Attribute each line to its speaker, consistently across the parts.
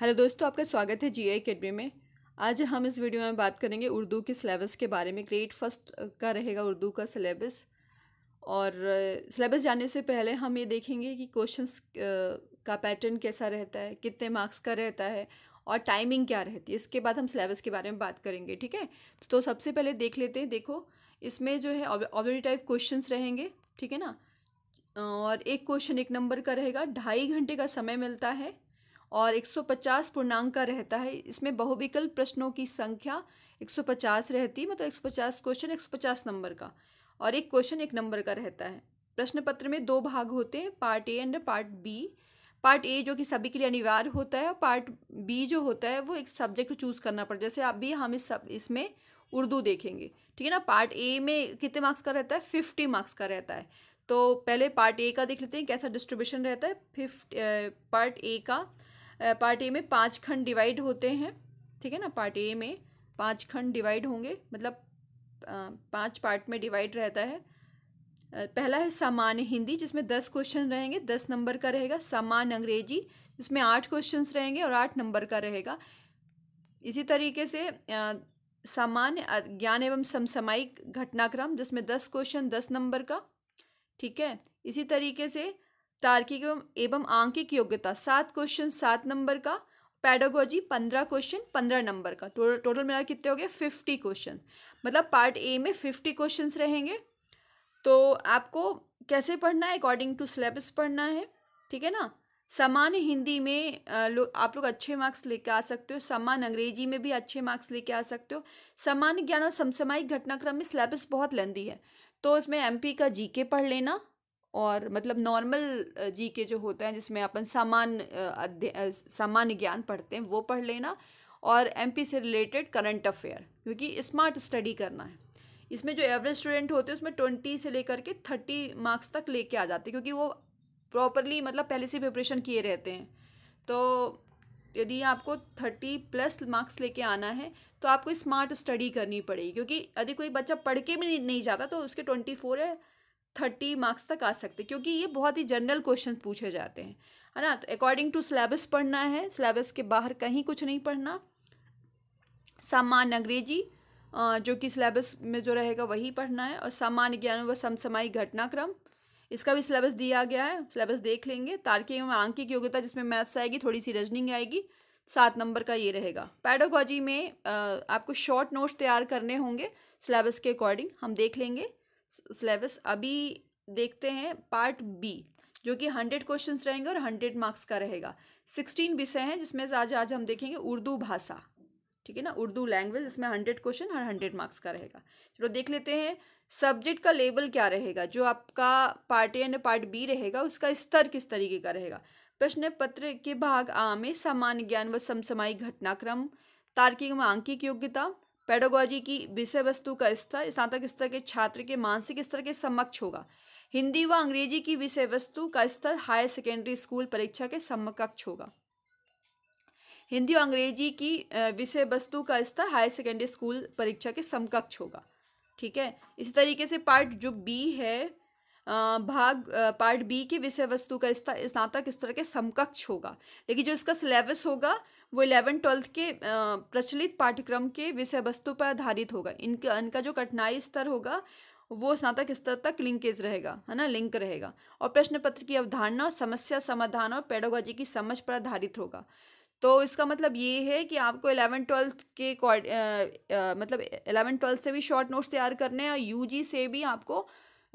Speaker 1: hello दोस्तों आपका स्वागत है जी आई अकेडमी में आज हम इस वीडियो में बात करेंगे उर्दू के सिलेबस के बारे में ग्रेट फर्स्ट का रहेगा उर्दू का सिलेबस और सिलेबस जाने से पहले हम ये देखेंगे कि क्वेश्चंस का पैटर्न कैसा रहता है कितने मार्क्स का रहता है और टाइमिंग क्या रहती है इसके बाद हम सिलेबस के बारे में बात करेंगे ठीक है तो सबसे पहले देख लेते हैं देखो इसमें जो है टाइप क्वेश्चन रहेंगे ठीक है ना और एक क्वेश्चन एक नंबर का रहेगा ढाई घंटे का समय मिलता है और 150 पूर्णांक का रहता है इसमें बहुविकल्प प्रश्नों की संख्या 150 रहती है मतलब 150 क्वेश्चन 150 नंबर का और एक क्वेश्चन एक नंबर का रहता है प्रश्न पत्र में दो भाग होते हैं part A and part B part A जो कि सभी के लिए अनिवार्य होता है और पार्ट बी जो होता है वो एक सब्जेक्ट चूज़ करना पड़ता है जैसे अभी हम इस सब इसमें उर्दू देखेंगे ठीक है ना पार्ट ए में कितने मार्क्स का रहता है फिफ्टी मार्क्स का रहता है तो पहले पार्ट ए का देख लेते हैं कैसा डिस्ट्रीब्यूशन रहता है फिफ्ट पार्ट ए का पार्ट ए में पाँच खंड डिवाइड होते हैं ठीक है ना पार्ट ए में पाँच खंड डिवाइड होंगे मतलब पांच पार्ट में डिवाइड रहता है पहला है सामान्य हिंदी जिसमें दस क्वेश्चन रहेंगे दस नंबर का रहेगा सामान्य अंग्रेजी जिसमें आठ क्वेश्चंस रहेंगे और आठ नंबर का रहेगा इसी तरीके से सामान्य ज्ञान एवं समसामयिक घटनाक्रम जिसमें दस क्वेश्चन दस नंबर का ठीक है इसी तरीके से तार्किक एवं एवं आंकिक योग्यता सात क्वेश्चन सात नंबर का पैडोगोजी पंद्रह क्वेश्चन पंद्रह नंबर का टोटल टोटल मेरा कितने हो गए फिफ्टी क्वेश्चन मतलब पार्ट ए में फिफ्टी क्वेश्चन रहेंगे तो आपको कैसे पढ़ना है अकॉर्डिंग टू सिलेबस पढ़ना है ठीक है ना सामान्य हिंदी में लो, आप लोग अच्छे मार्क्स लेके आ सकते हो सामान्य अंग्रेजी में भी अच्छे मार्क्स लेके आ सकते हो सामान्य ज्ञान और समसामायिक घटनाक्रम में सिलेबस बहुत लेंदी है तो उसमें एमपी का जीके पढ़ लेना और मतलब नॉर्मल जी के जो होते हैं जिसमें अपन सामान्य सामान्य ज्ञान पढ़ते हैं वो पढ़ लेना और पी से रिलेटेड करंट अफेयर क्योंकि स्मार्ट स्टडी करना है इसमें जो एवरेज स्टूडेंट होते हैं उसमें ट्वेंटी से लेकर के थर्टी मार्क्स तक लेके आ जाते हैं क्योंकि वो प्रॉपरली मतलब पहले से प्रिपरेशन किए रहते हैं तो यदि आपको थर्टी प्लस मार्क्स लेके आना है तो आपको स्मार्ट स्टडी करनी पड़ेगी क्योंकि यदि कोई बच्चा पढ़ के भी नहीं जाता तो उसके ट्वेंटी फोर है थर्टी मार्क्स तक आ सकते क्योंकि ये बहुत ही जनरल क्वेश्चन पूछे जाते हैं है ना तो अकॉर्डिंग टू सिलेबस पढ़ना है सिलेबस के बाहर कहीं कुछ नहीं पढ़ना सामान्य अंग्रेजी जो कि सिलेबस में जो रहेगा वही पढ़ना है और सामान्य ज्ञान व समसमायिक घटनाक्रम इसका भी सिलेबस दिया गया है सिलेबस देख लेंगे तार्किक एवं आंकिक योग्यता जिसमें मैथ्स आएगी थोड़ी सी रजनिंग आएगी सात नंबर का ये रहेगा पैडोगॉजी में आपको शॉर्ट नोट्स तैयार करने होंगे सिलेबस के अकॉर्डिंग हम देख लेंगे सिलेबस अभी देखते हैं पार्ट बी जो कि हंड्रेड क्वेश्चंस रहेंगे और हंड्रेड मार्क्स का रहेगा सिक्सटीन विषय हैं जिसमें से आज आज हम देखेंगे उर्दू भाषा ठीक है ना उर्दू लैंग्वेज इसमें हंड्रेड क्वेश्चन और हंड्रेड मार्क्स का रहेगा चलो देख लेते हैं सब्जेक्ट का लेवल क्या रहेगा जो आपका part A and part B रहेगा उसका स्तर किस तरीके का रहेगा प्रश्न पत्र के भाग आ में सामान्य ज्ञान व समसमायिक घटनाक्रम तार्किक व आंकिक योग्यता पेडोगोलॉजी की विषय वस्तु का स्तर स्नातक स्तर के छात्र के मानसिक स्तर के समक्ष होगा हिंदी व अंग्रेजी की विषय वस्तु का स्तर हायर सेकेंडरी स्कूल परीक्षा के समकक्ष होगा हिंदी और अंग्रेजी की विषय वस्तु का स्तर हायर सेकेंडरी स्कूल परीक्षा के समकक्ष होगा ठीक है इसी तरीके से पार्ट जो बी है भाग पार्ट बी के विषय वस्तु का स्तर स्नातक स्तर के समकक्ष होगा लेकिन जो इसका सिलेबस होगा वो इलेवन ट्वेल्थ के प्रचलित पाठ्यक्रम के विषय वस्तु पर आधारित होगा इनका इनका जो कठिनाई स्तर होगा वो स्नातक स्तर तक लिंकेज रहेगा है ना लिंक रहेगा और प्रश्न पत्र की अवधारणा समस्या समाधान और पेडोगोजी की समझ पर आधारित होगा तो इसका मतलब ये है कि आपको इलेवन ट्वेल्थ के मतलब इलेवन ट्वेल्थ से भी शॉर्ट नोट्स तैयार करने हैं और यू से भी आपको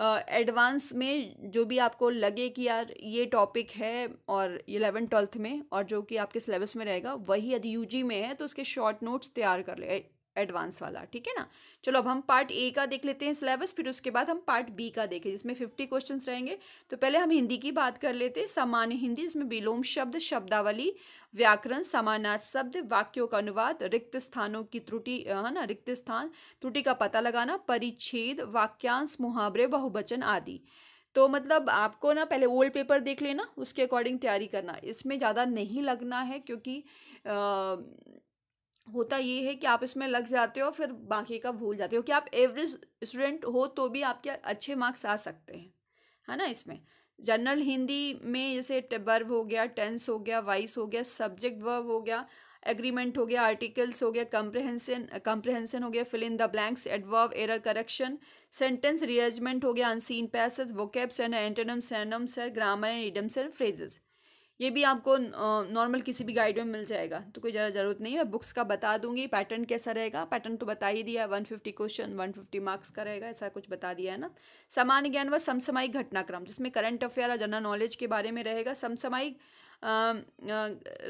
Speaker 1: एडवांस में जो भी आपको लगे कि यार ये टॉपिक है और इलेवन ट्वेल्थ में और जो कि आपके सिलेबस में रहेगा वही यदि यूजी में है तो उसके शॉर्ट नोट्स तैयार कर ले एडवांस वाला ठीक है ना चलो अब हम पार्ट ए का देख लेते हैं सिलेबस फिर उसके बाद हम पार्ट बी का देखें जिसमें फिफ्टी क्वेश्चन रहेंगे तो पहले हम हिंदी की बात कर लेते हैं सामान्य हिंदी जिसमें विलोम शब्द शब्दावली व्याकरण समानार्थ शब्द वाक्यों का अनुवाद रिक्त स्थानों की त्रुटि है ना रिक्त स्थान त्रुटि का पता लगाना परिच्छेद वाक्यांश मुहावरे बहुवचन आदि तो मतलब आपको ना पहले ओल्ड पेपर देख लेना उसके अकॉर्डिंग तैयारी करना इसमें ज़्यादा नहीं लगना है क्योंकि आ, होता ये है कि आप इसमें लग जाते हो फिर बाकी का भूल जाते हो कि आप एवरेज स्टूडेंट हो तो भी आपके अच्छे मार्क्स आ सकते हैं है ना इसमें जनरल हिंदी में जैसे टर्व हो गया टेंस हो गया वाइस हो गया सब्जेक्ट वर्व हो गया एग्रीमेंट हो गया आर्टिकल्स हो गया कम्प्रहेंसन कंप्रहेंसन हो गया fill in the blanks adverb error correction sentence rearrangement हो गया unseen passage vocabs and antonym synonym sir grammar and idioms and phrases ये भी आपको नॉर्मल किसी भी गाइड में मिल जाएगा तो कोई ज़्यादा ज़रूरत नहीं है बुक्स का बता दूंगी पैटर्न कैसा रहेगा पैटर्न तो बता ही दिया है one fifty question one fifty marks का रहेगा ऐसा कुछ बता दिया है ना सामान्य ज्ञान व समसमायिक घटनाक्रम जिसमें करंट अफेयर और जनरल नॉलेज के बारे में रहेगा समसमायिक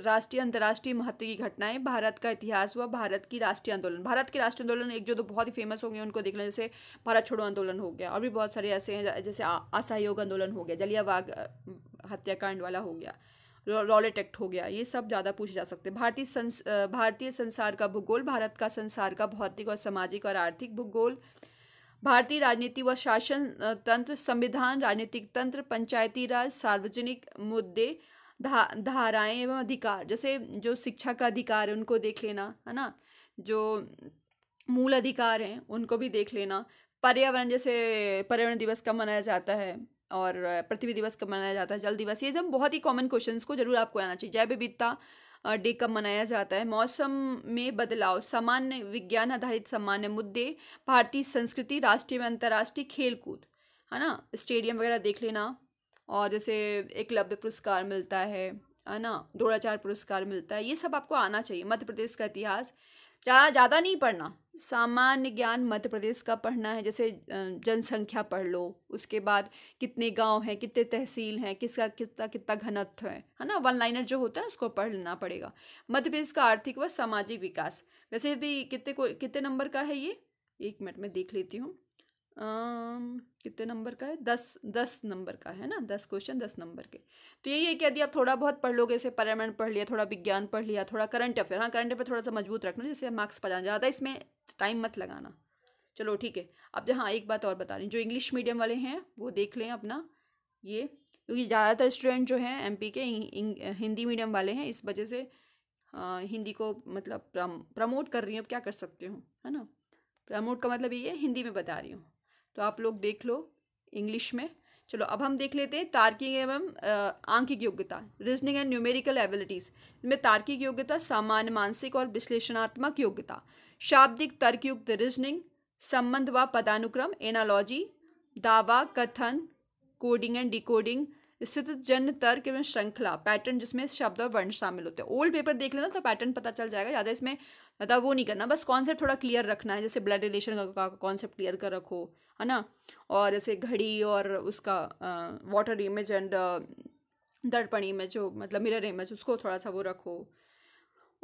Speaker 1: राष्ट्रीय अंतर्राष्ट्रीय महत्व की घटनाएं भारत का इतिहास व भारत की राष्ट्रीय आंदोलन भारत के राष्ट्रीय आंदोलन एक जो तो बहुत ही फेमस हो गए उनको देख लें जैसे भारत छोड़ो आंदोलन हो गया और भी बहुत सारे ऐसे हैं जैसे असहयोग आंदोलन हो गया जलियावाग हत्याकांड वाला हो गया रॉलेट एक्ट हो गया ये सब ज़्यादा पूछे जा सकते हैं भारतीय संस भारतीय संसार का भूगोल भारत का संसार का भौतिक और सामाजिक और आर्थिक भूगोल भारतीय राजनीति व शासन तंत्र संविधान राजनीतिक तंत्र पंचायती राज सार्वजनिक मुद्दे धा धाराएँ एवं अधिकार जैसे जो शिक्षा का अधिकार है उनको देख लेना है ना जो मूल अधिकार हैं उनको भी देख लेना पर्यावरण जैसे पर्यावरण दिवस का मनाया जाता है और पृथ्वी दिवस कब मनाया जाता है जल दिवस ये सब बहुत ही कॉमन क्वेश्चंस को जरूर आपको आना चाहिए जय विविधता डे कब मनाया जाता है मौसम में बदलाव सामान्य विज्ञान आधारित सामान्य मुद्दे भारतीय संस्कृति राष्ट्रीय व अंतर्राष्ट्रीय खेलकूद है ना स्टेडियम वगैरह देख लेना और जैसे एकलव्य पुरस्कार मिलता है है ना द्रोणाचार्य पुरस्कार मिलता है ये सब आपको आना चाहिए मध्य प्रदेश का इतिहास ज़्यादा ज़्यादा नहीं पढ़ना सामान्य ज्ञान मध्य प्रदेश का पढ़ना है जैसे जनसंख्या पढ़ लो उसके बाद कितने गांव हैं कितने तहसील हैं किसका कितना कितना घनत्व है है ना वन लाइनर जो होता है उसको पढ़ लेना पड़ेगा मध्य प्रदेश का आर्थिक व सामाजिक विकास वैसे भी कितने को कितने नंबर का है ये एक मिनट में देख लेती हूँ कितने नंबर का है दस दस नंबर का है ना दस क्वेश्चन दस नंबर के तो यही है कि यदि आप थोड़ा बहुत पढ़ लोगे जैसे पर्यावरण पढ़ लिया थोड़ा विज्ञान पढ़ लिया थोड़ा करंट अफेयर हाँ करंट अफेयर थोड़ा सा मजबूत रखना जैसे मार्क्स पता ज़्यादा इसमें टाइम मत लगाना चलो ठीक है अब जो हाँ एक बात और बता रही जो इंग्लिश मीडियम वाले हैं वो देख लें अपना ये क्योंकि ज़्यादातर स्टूडेंट जो हैं एम के हिंदी मीडियम वाले हैं इस वजह से आ, हिंदी को मतलब प्रमोट कर रही हूँ अब क्या कर सकते हो है ना प्रमोट का मतलब ये है हिंदी में बता रही हूँ तो आप लोग देख लो इंग्लिश में चलो अब हम देख लेते हैं तार्किक एवं आंकिक योग्यता रीजनिंग एंड न्यूमेरिकल एबिलिटीज़ में तार्किक योग्यता सामान्य मानसिक और विश्लेषणात्मक योग्यता शाब्दिक तर्कयुक्त रीजनिंग संबंध व पदानुक्रम एनालॉजी दावा कथन कोडिंग एंड डिकोडिंग स्थित जन तर्क एवं श्रृंखला पैटर्न जिसमें शब्द और वर्ण शामिल होते हैं ओल्ड पेपर देख लेना तो पैटर्न पता चल जाएगा ज़्यादा इसमें मतलब वो नहीं करना बस कॉन्सेप्ट थोड़ा क्लियर रखना है जैसे ब्लड रिलेशन का कॉन्सेप्ट क्लियर कर रखो है ना और जैसे घड़ी और उसका वाटर इमेज एंड दर्पण इमेज जो मतलब मिरर इमेज उसको थोड़ा सा वो रखो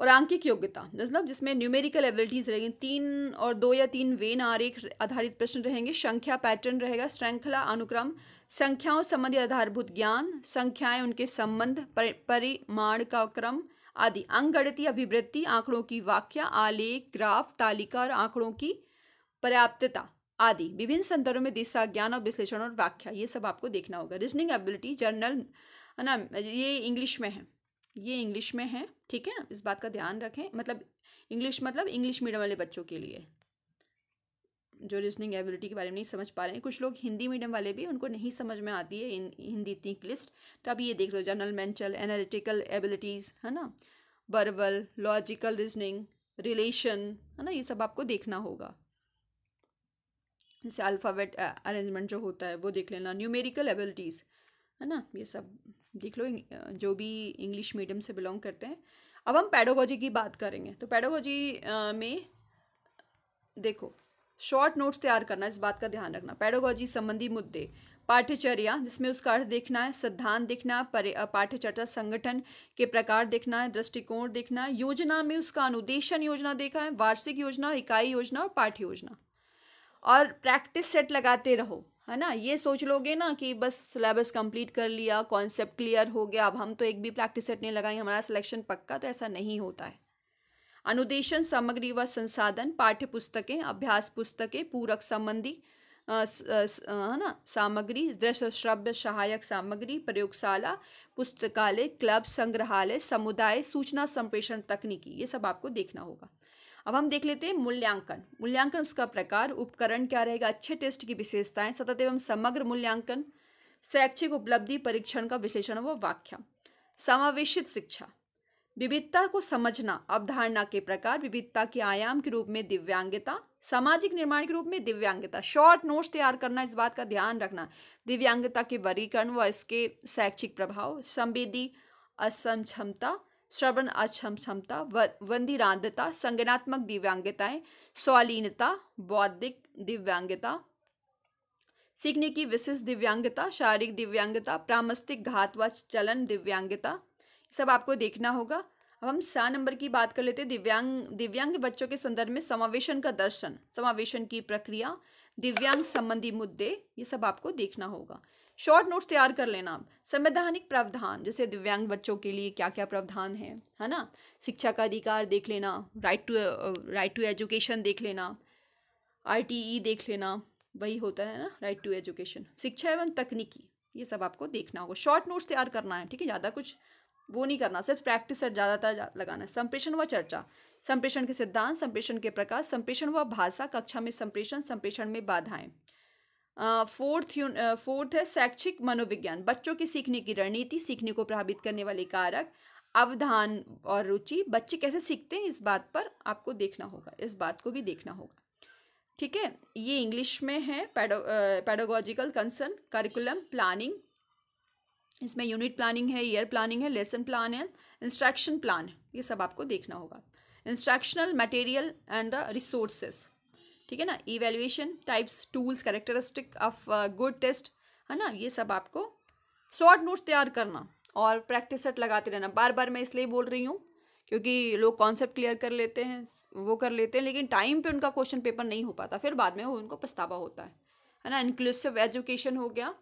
Speaker 1: और आंकिक योग्यता मतलब जिसमें न्यूमेरिकल एबिलिटीज़ रहेंगी तीन और दो या तीन वेन आरेख आधारित प्रश्न रहेंगे संख्या पैटर्न रहेगा श्रृंखला अनुक्रम संख्याओं संबंधी आधारभूत ज्ञान संख्याएं उनके संबंध परिमाण का क्रम आदि अंगणितीय अभिवृत्ति आंकड़ों की वाक्य आलेख ग्राफ तालिका और आंकड़ों की पर्याप्तता आदि विभिन्न संदर्भों में दिशा ज्ञान और विश्लेषण और व्याख्या ये सब आपको देखना होगा रीजनिंग एबिलिटी जर्नल है ना ये इंग्लिश में है ये इंग्लिश में है ठीक है इस बात का ध्यान रखें मतलब इंग्लिश मतलब इंग्लिश मीडियम वाले बच्चों के लिए जो रीजनिंग एबिलिटी के बारे में नहीं समझ पा रहे हैं कुछ लोग हिंदी मीडियम वाले भी उनको नहीं समझ में आती है हिंदी इतनी लिस्ट तो अब ये देख लो जनरल मेंटल एनालिटिकल एबिलिटीज़ है ना बर्बल लॉजिकल रीजनिंग रिलेशन है ना ये सब आपको देखना होगा जैसे अल्फ़ाबेट अरेंजमेंट जो होता है वो देख लेना न्यूमेरिकल एबिलिटीज़ है ना ये सब देख लो जो भी इंग्लिश मीडियम से बिलोंग करते हैं अब हम पैडोगोजी की बात करेंगे तो पैडोगोजी में देखो शॉर्ट नोट्स तैयार करना इस बात का ध्यान रखना पैडोगोजी संबंधी मुद्दे पाठ्यचर्या जिसमें उसका अर्थ देखना है सिद्धांत देखना है पाठ्यचर्चा संगठन के प्रकार देखना है दृष्टिकोण देखना है योजना में उसका अनुदेशन योजना देखा है वार्षिक योजना इकाई योजना और पाठ्य योजना और प्रैक्टिस सेट लगाते रहो है ना ये सोच लोगे ना कि बस सिलेबस कंप्लीट कर लिया कॉन्सेप्ट क्लियर हो गया अब हम तो एक भी प्रैक्टिस सेट नहीं लगाएंगे हमारा सिलेक्शन पक्का तो ऐसा नहीं होता है अनुदेशन सामग्री व संसाधन पाठ्य पुस्तकें अभ्यास पुस्तकें पूरक संबंधी है ना सामग्री दृश्य श्रव्य सहायक सामग्री प्रयोगशाला पुस्तकालय क्लब संग्रहालय समुदाय सूचना संप्रेषण तकनीकी ये सब आपको देखना होगा अब हम देख लेते हैं मूल्यांकन मूल्यांकन उसका प्रकार उपकरण क्या रहेगा अच्छे टेस्ट की विशेषताएं सतत एवं समग्र मूल्यांकन शैक्षिक उपलब्धि परीक्षण का विश्लेषण व व्याख्या समावेशित शिक्षा विविधता को समझना अवधारणा के प्रकार विविधता के आयाम के रूप में दिव्यांगता सामाजिक निर्माण के रूप में दिव्यांगता शॉर्ट नोट्स तैयार करना इस बात का ध्यान रखना दिव्यांगता के वर्गीकरण व इसके शैक्षिक प्रभाव संवेदी असम क्षमता श्रवण अक्षम क्षमता वंदिरांधता संगनात्मक दिव्यांगताएं स्वालीनता बौद्धिक दिव्यांगता सीखने की विशिष्ट दिव्यांगता शारीरिक दिव्यांगता प्रामस्तिक घात व चलन दिव्यांगता सब आपको देखना होगा अब हम सा नंबर की बात कर लेते हैं दिव्यांग दिव्यांग बच्चों के संदर्भ में समावेशन का दर्शन समावेशन की प्रक्रिया दिव्यांग संबंधी मुद्दे ये सब आपको देखना होगा शॉर्ट नोट्स तैयार कर लेना आप संवैधानिक प्रावधान जैसे दिव्यांग बच्चों के लिए क्या क्या प्रावधान है है ना शिक्षा का अधिकार देख लेना right to right to education देख लेना आर e देख लेना वही होता है ना राइट टू एजुकेशन शिक्षा एवं तकनीकी ये सब आपको देखना होगा शॉर्ट नोट्स तैयार करना है ठीक है ज़्यादा कुछ वो नहीं करना सिर्फ प्रैक्टिस सेट ज़्यादातर लगाना संप्रेषण व चर्चा संप्रेषण के सिद्धांत संप्रेषण के प्रकार संप्रेषण व भाषा कक्षा में संप्रेषण संप्रेषण में बाधाएं फोर्थ फोर्थ है शैक्षिक मनोविज्ञान बच्चों की सीखने की रणनीति सीखने को प्रभावित करने वाले कारक अवधान और रुचि बच्चे कैसे सीखते हैं इस बात पर आपको देखना होगा इस बात को भी देखना होगा ठीक है ये इंग्लिश में है pedo pedagogical concern curriculum planning इसमें यूनिट प्लानिंग है ईयर प्लानिंग है लेसन प्लान है इंस्ट्रक्शन प्लान ये सब आपको देखना होगा इंस्ट्रक्शनल मटेरियल एंड रिसोर्सेज ठीक है ना evaluation types tools characteristic of good test है ना ये सब आपको शॉर्ट नोट्स तैयार करना और प्रैक्टिस सेट लगाते रहना बार बार मैं इसलिए बोल रही हूँ क्योंकि लोग कॉन्सेप्ट क्लियर कर लेते हैं वो कर लेते हैं लेकिन टाइम पे उनका क्वेश्चन पेपर नहीं हो पाता फिर बाद में वो उनको पछतावा होता है है ना इंक्लूसिव एजुकेशन हो गया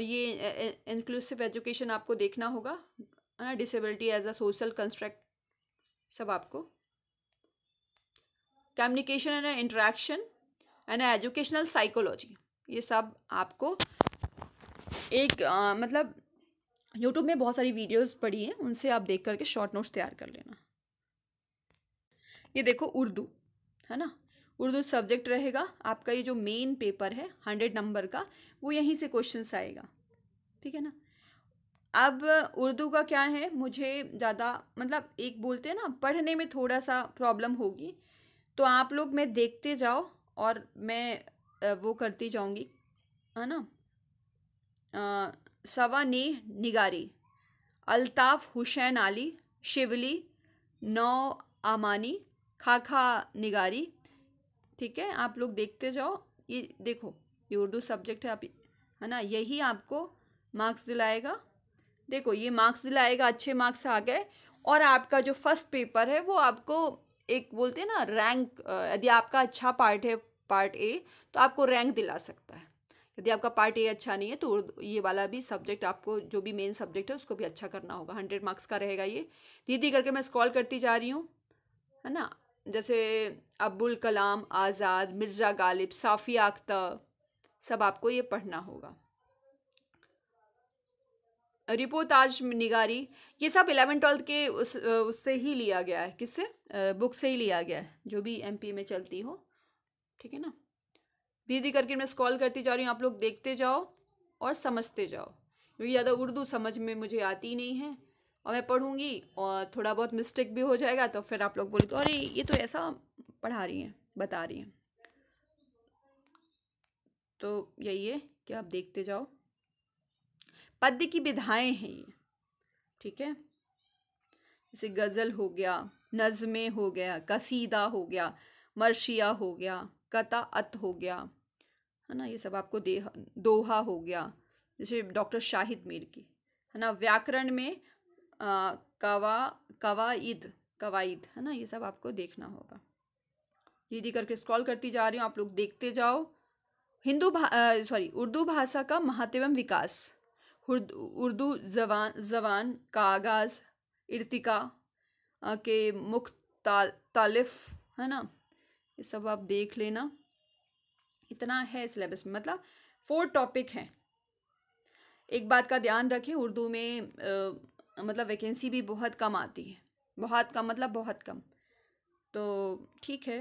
Speaker 1: ये इंक्लूसिव एजुकेशन आपको देखना होगा है ना disability as a social construct सब आपको communication and interaction and educational psychology ये सब आपको एक आ, मतलब यूट्यूब में बहुत सारी वीडियोस पड़ी हैं उनसे आप देख करके शॉर्ट नोट्स तैयार कर लेना ये देखो उर्दू है ना उर्दू सब्जेक्ट रहेगा आपका ये जो मेन पेपर है हंड्रेड नंबर का वो यहीं से क्वेश्चंस आएगा ठीक है ना अब उर्दू का क्या है मुझे ज़्यादा मतलब एक बोलते हैं ना पढ़ने में थोड़ा सा प्रॉब्लम होगी तो आप लोग मैं देखते जाओ और मैं वो करती जाऊँगी है ना सवा ने निगारी अल्ताफ़ हुसैन अली शिवली नौ आमानी खाखा निगारी ठीक है आप लोग देखते जाओ ये देखो ये उर्दू सब्जेक्ट है आप है ना यही आपको मार्क्स दिलाएगा देखो ये मार्क्स दिलाएगा अच्छे मार्क्स आ गए और आपका जो फर्स्ट पेपर है वो आपको एक बोलते हैं ना रैंक यदि आपका अच्छा पार्ट है पार्ट ए तो आपको रैंक दिला सकता है यदि आपका पार्ट ए अच्छा नहीं है तो ये वाला भी सब्जेक्ट आपको जो भी मेन सब्जेक्ट है उसको भी अच्छा करना होगा हंड्रेड मार्क्स का रहेगा ये धीरे धीरे करके मैं स्कॉल करती जा रही हूँ है ना जैसे अब्बुल कलाम आज़ाद मिर्ज़ा गालिब साफ़िया अख्तर सब आपको ये पढ़ना होगा रिपो निगारी ये सब इलेवन ट्वेल्थ के उस उससे ही लिया गया है किससे बुक से ही लिया गया है जो भी एमपी में चलती हो ठीक है ना बीजी करके मैं स्कॉल करती जा रही हूँ आप लोग देखते जाओ और समझते जाओ क्योंकि ज़्यादा उर्दू समझ में मुझे आती नहीं है और मैं पढ़ूँगी और थोड़ा बहुत मिस्टेक भी हो जाएगा तो फिर आप लोग तो अरे ये तो ऐसा पढ़ा रही हैं बता रही हैं तो यही है कि आप देखते जाओ पद्य की विधाएँ हैं ये ठीक है जैसे गज़ल हो गया नज़मे हो गया कसीदा हो गया मर्शिया हो गया कताअत हो गया है ना ये सब आपको दे दोहा हो गया जैसे डॉक्टर शाहिद मीर की है ना व्याकरण में कवा कवाइद कवाइद है ना ये सब आपको देखना होगा धीरे करके स्क्रॉल करती जा रही हूँ आप लोग देखते जाओ हिंदू सॉरी उर्दू भाषा का महत्व एवं विकास उर्दू जवान जवान का आगाज़ इर्तिका के मुख तालिफ है ना ये सब आप देख लेना इतना है सिलेबस में मतलब फोर टॉपिक हैं एक बात का ध्यान रखें उर्दू में आ, मतलब वैकेंसी भी बहुत कम आती है बहुत कम मतलब बहुत कम तो ठीक है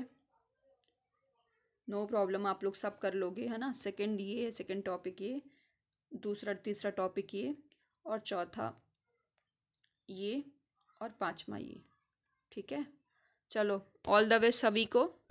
Speaker 1: नो no प्रॉब्लम आप लोग सब कर लोगे है ना सेकंड ये सेकंड टॉपिक ये दूसरा तीसरा टॉपिक ये और चौथा ये और पांचवा ये ठीक है चलो ऑल द वे सभी को